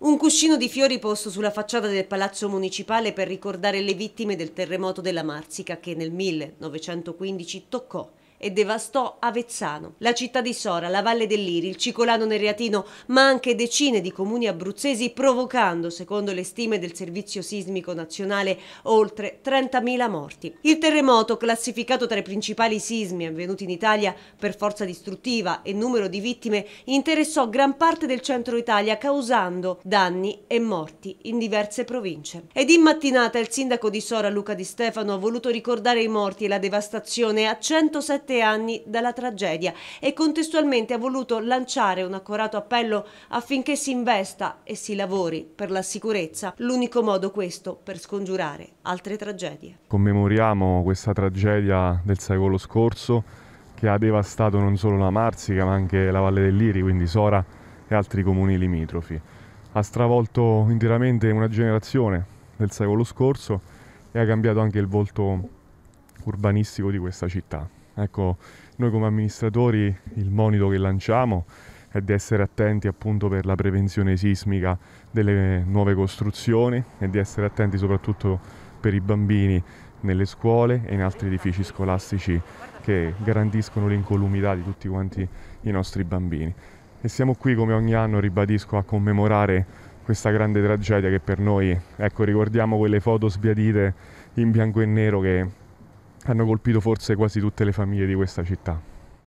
Un cuscino di fiori posto sulla facciata del palazzo municipale per ricordare le vittime del terremoto della Marsica che nel 1915 toccò e devastò Avezzano, la città di Sora, la Valle dell'Iri, il Cicolano nel ma anche decine di comuni abruzzesi, provocando, secondo le stime del Servizio Sismico Nazionale, oltre 30.000 morti. Il terremoto, classificato tra i principali sismi avvenuti in Italia per forza distruttiva e numero di vittime, interessò gran parte del centro Italia, causando danni e morti in diverse province. Ed in mattinata il sindaco di Sora, Luca Di Stefano, ha voluto ricordare i morti e la devastazione a 107 sette anni dalla tragedia e contestualmente ha voluto lanciare un accorato appello affinché si investa e si lavori per la sicurezza. L'unico modo questo per scongiurare altre tragedie. Commemoriamo questa tragedia del secolo scorso che ha devastato non solo la Marsica ma anche la Valle dell'Iri, quindi Sora e altri comuni limitrofi. Ha stravolto interamente una generazione del secolo scorso e ha cambiato anche il volto urbanistico di questa città. Ecco, noi come amministratori il monito che lanciamo è di essere attenti appunto per la prevenzione sismica delle nuove costruzioni e di essere attenti soprattutto per i bambini nelle scuole e in altri edifici scolastici che garantiscono l'incolumità di tutti quanti i nostri bambini. E siamo qui come ogni anno, ribadisco, a commemorare questa grande tragedia che per noi, ecco, ricordiamo quelle foto sbiadite in bianco e nero che hanno colpito forse quasi tutte le famiglie di questa città.